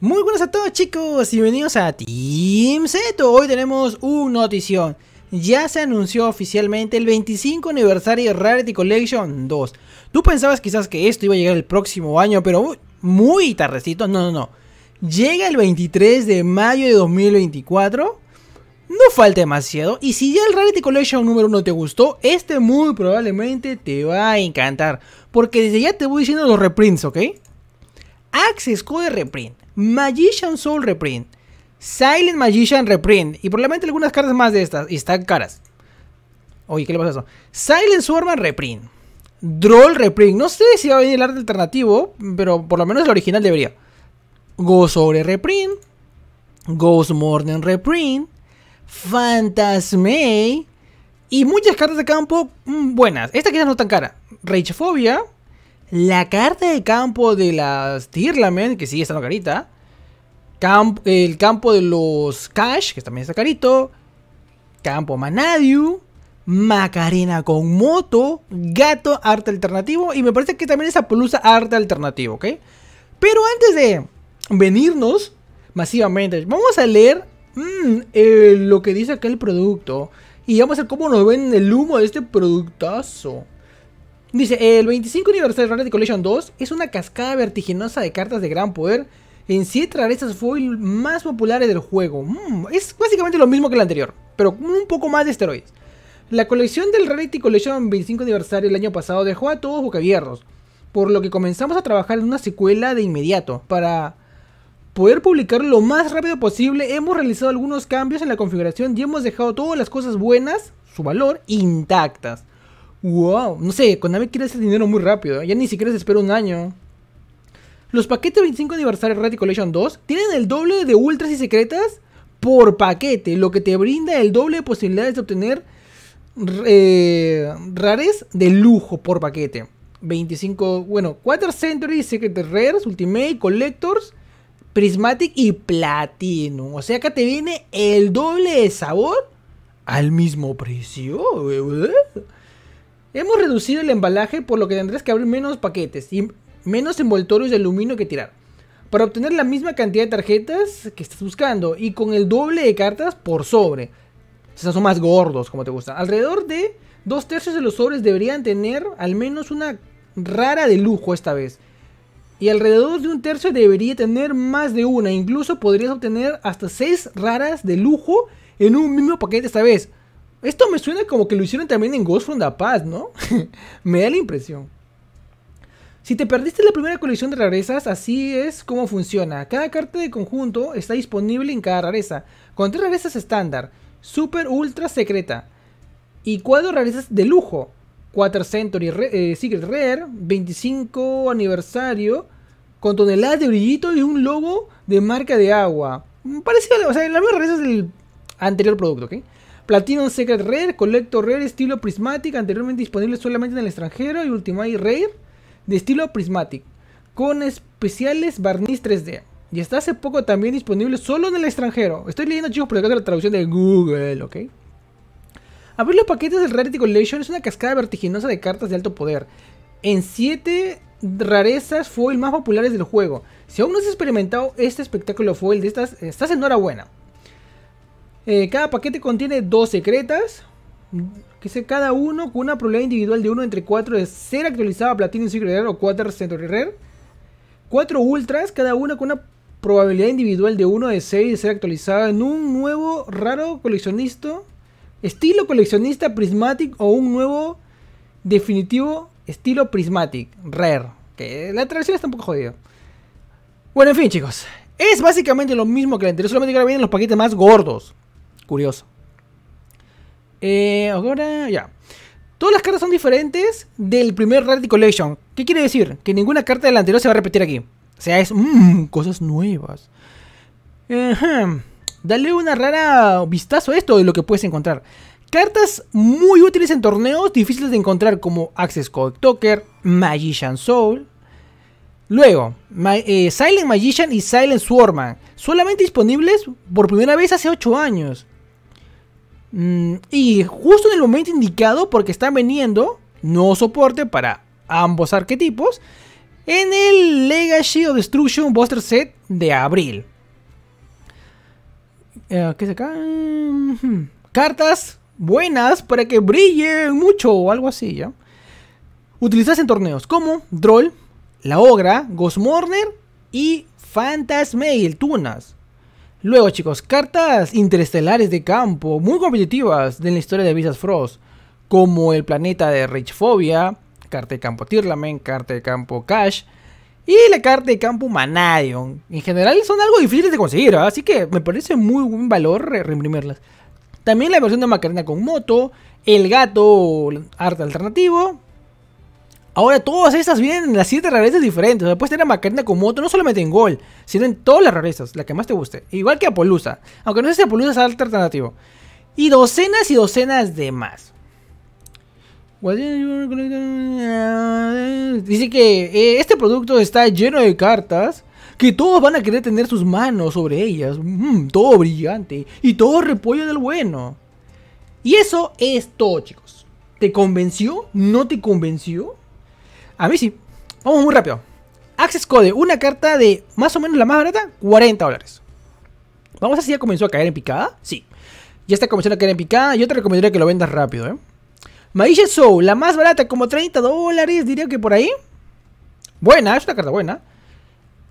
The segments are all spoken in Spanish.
Muy buenas a todos chicos y bienvenidos a Team Zeto. Hoy tenemos una notición. Ya se anunció oficialmente el 25 aniversario de Rarity Collection 2. Tú pensabas quizás que esto iba a llegar el próximo año, pero muy tardecito. No, no, no. Llega el 23 de mayo de 2024. No falta demasiado. Y si ya el Rarity Collection número 1 te gustó, este muy probablemente te va a encantar. Porque desde ya te voy diciendo los reprints, ¿ok? Access Code Reprint. Magician Soul Reprint, Silent Magician Reprint y probablemente algunas cartas más de estas. Y están caras. Oye, ¿qué le pasa a eso? Silent Swordman Reprint, Droll Reprint. No sé si va a venir el arte alternativo, pero por lo menos el original debería. Ghost sobre Reprint, Ghost Morning Reprint, Fantasmay y muchas cartas de campo mm, buenas. Esta quizás no tan cara. Ragephobia, la carta de campo de las Tirlamen, que sigue estando carita. el campo de los Cash, que también está carito. Campo Manadiu. Macarena con moto. Gato, arte alternativo. Y me parece que también esa pulusa arte alternativo, ¿ok? Pero antes de venirnos masivamente, vamos a leer mm, eh, lo que dice acá el producto. Y vamos a ver cómo nos ven el humo de este productazo. Dice, el 25 aniversario de Rarity Collection 2 es una cascada vertiginosa de cartas de gran poder en 7 rarezas foil más populares del juego. Mm, es básicamente lo mismo que el anterior, pero un poco más de esteroides. La colección del Rarity Collection 25 aniversario el año pasado dejó a todos bocavierros por lo que comenzamos a trabajar en una secuela de inmediato. Para poder publicar lo más rápido posible, hemos realizado algunos cambios en la configuración y hemos dejado todas las cosas buenas, su valor, intactas. Wow, no sé, Konami quiere ese dinero muy rápido, ya ni siquiera se espera un año. Los paquetes 25 aniversario Red Collection 2 tienen el doble de ultras y secretas por paquete, lo que te brinda el doble de posibilidades de obtener eh, rares de lujo por paquete. 25, bueno, Quarter Century, Secret Rares, Ultimate, Collectors, Prismatic y Platinum. O sea, acá te viene el doble de sabor al mismo precio. ¿eh? Hemos reducido el embalaje por lo que tendrás que abrir menos paquetes y menos envoltorios de aluminio que tirar. Para obtener la misma cantidad de tarjetas que estás buscando y con el doble de cartas por sobre. O sea, son más gordos como te gusta. Alrededor de dos tercios de los sobres deberían tener al menos una rara de lujo esta vez. Y alrededor de un tercio debería tener más de una. Incluso podrías obtener hasta seis raras de lujo en un mismo paquete esta vez. Esto me suena como que lo hicieron también en Ghost from the Past, ¿no? me da la impresión. Si te perdiste la primera colección de rarezas, así es como funciona. Cada carta de conjunto está disponible en cada rareza, con tres rarezas estándar, super ultra secreta, y cuatro rarezas de lujo. Quarter Century eh, Secret Rare, 25 aniversario, con toneladas de brillito y un logo de marca de agua. Mm, parecido, o sea, la misma rareza es anterior producto, ¿ok? Platinum Secret Rare, Collector Rare, estilo Prismatic, anteriormente disponible solamente en el extranjero. Y Ultimate Rare, de estilo Prismatic, con especiales barniz 3D. Y está hace poco también disponible solo en el extranjero. Estoy leyendo, chicos, por acá la traducción de Google, ¿ok? Abrir los paquetes del Rarity Collection es una cascada vertiginosa de cartas de alto poder. En 7 rarezas fue el más populares del juego. Si aún no has experimentado este espectáculo fue el de estas, estás enhorabuena. Eh, cada paquete contiene dos secretas. Que sea cada uno con una probabilidad individual de 1 entre 4 de ser actualizada a Platinum Secret Rare o 4 Century Rare. 4 Ultras, cada uno con una probabilidad individual de 1 de 6 de ser actualizada en un nuevo raro coleccionista, estilo coleccionista Prismatic o un nuevo definitivo estilo Prismatic Rare. Que la traducción está un poco jodida. Bueno, en fin, chicos. Es básicamente lo mismo que la anterior, solamente que ahora vienen los paquetes más gordos. Curioso. Eh, ahora, ya. Todas las cartas son diferentes del primer Rarity Collection. ¿Qué quiere decir? Que ninguna carta del anterior se va a repetir aquí. O sea, es mm, cosas nuevas. Dale una rara vistazo a esto de lo que puedes encontrar. Cartas muy útiles en torneos difíciles de encontrar como Access Code Toker, Magician Soul. Luego, eh, Silent Magician y Silent Swarm Solamente disponibles por primera vez hace 8 años. Mm, y justo en el momento indicado, porque están vendiendo No soporte para ambos arquetipos, en el Legacy of Destruction Buster Set de abril. Eh, ¿Qué es acá? Cartas buenas para que brillen mucho o algo así, ¿ya? Utilizadas en torneos como Droll, La Ogra, Ghost Morner y Phantasmail. Tunas. Luego chicos, cartas interestelares de campo muy competitivas de la historia de Visas Frost, como el planeta de Richphobia, carta de campo Tirlamen, carta de campo Cash y la carta de campo Manadion. En general son algo difíciles de conseguir, así que me parece muy buen valor reimprimirlas. También la versión de Macarena con moto, el gato arte alternativo, Ahora todas estas vienen en las siete rarezas diferentes. Después sea, puedes tener a Macarena como otro, no solamente en Gol, sino en todas las rarezas, la que más te guste. Igual que Apolusa. Aunque no sé si Apolusa es alternativo. Y docenas y docenas de más. Dice que eh, este producto está lleno de cartas que todos van a querer tener sus manos sobre ellas. Mm, todo brillante y todo repollo del bueno. Y eso es todo, chicos. ¿Te convenció? ¿No te convenció? A mí sí. Vamos muy rápido. Access Code, una carta de más o menos la más barata, 40 dólares. Vamos a ver si ya comenzó a caer en picada. Sí. Ya está comenzando a caer en picada. Yo te recomendaría que lo vendas rápido, ¿eh? Maisha Soul, la más barata, como 30 dólares, diría que por ahí. Buena, es una carta buena.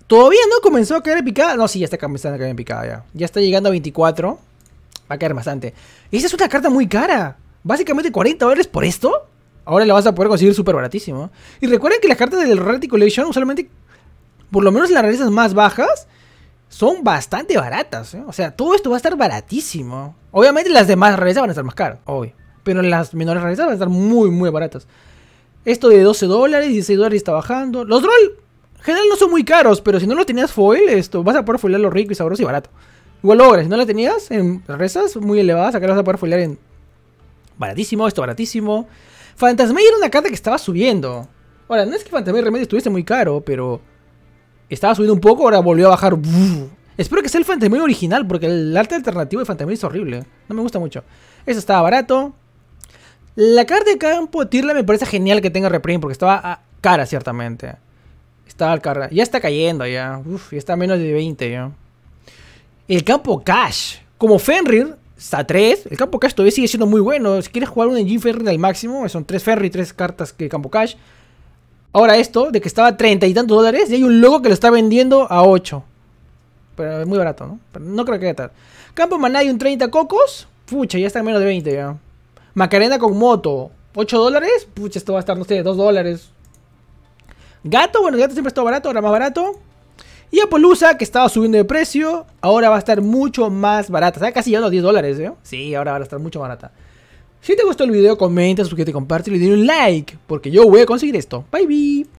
Todavía no comenzó a caer en picada. No, sí, ya está comenzando a caer en picada ya. Ya está llegando a 24. Va a caer bastante. Esa es una carta muy cara. Básicamente 40 dólares por esto. Ahora la vas a poder conseguir súper baratísimo. Y recuerden que las cartas del Rarity Collection usualmente, por lo menos las rarezas más bajas, son bastante baratas. ¿eh? O sea, todo esto va a estar baratísimo. Obviamente las demás rarezas van a estar más caras, obvio. Pero las menores rarezas van a estar muy, muy baratas. Esto de 12 dólares, 16 dólares está bajando. Los droll, en general no son muy caros, pero si no lo tenías foil, esto, vas a poder Lo rico y sabroso y barato. Igual ahora, si no la tenías en rarezas muy elevadas, acá las vas a poder foilar en baratísimo, esto baratísimo. Fantasmay era una carta que estaba subiendo. Ahora, no es que Fantasmay realmente estuviese muy caro, pero... Estaba subiendo un poco, ahora volvió a bajar. Espero que sea el Fantasmay original, porque el arte alternativo de Fantasmay es horrible. No me gusta mucho. Eso estaba barato. La carta de campo Tirla me parece genial que tenga reprint, porque estaba ah, cara, ciertamente. Estaba cara. Ya está cayendo, ya. Uf, ya está a menos de 20, ya. El campo Cash. Como Fenrir, Está 3. El campo cash todavía sigue siendo muy bueno. Si quieres jugar un engine ferry al máximo, son 3 ferry, 3 cartas que campo cash. Ahora esto, de que estaba a 30 y tantos dólares, y hay un logo que lo está vendiendo a 8. Pero es muy barato, ¿no? Pero no creo que haya tal. Campo Manay un 30 cocos. Pucha, ya está en menos de 20 ya. Macarena con moto. 8 dólares. Pucha, esto va a estar, no sé, 2 dólares. Gato, bueno, el gato siempre ha estado barato, ahora más barato. Y Apolusa, que estaba subiendo de precio, ahora va a estar mucho más barata. Está casi ya los 10 dólares, ¿eh? Sí, ahora va a estar mucho barata. Si te gustó el video, comenta, suscríbete, compártelo y dale un like, porque yo voy a conseguir esto. Bye, bye.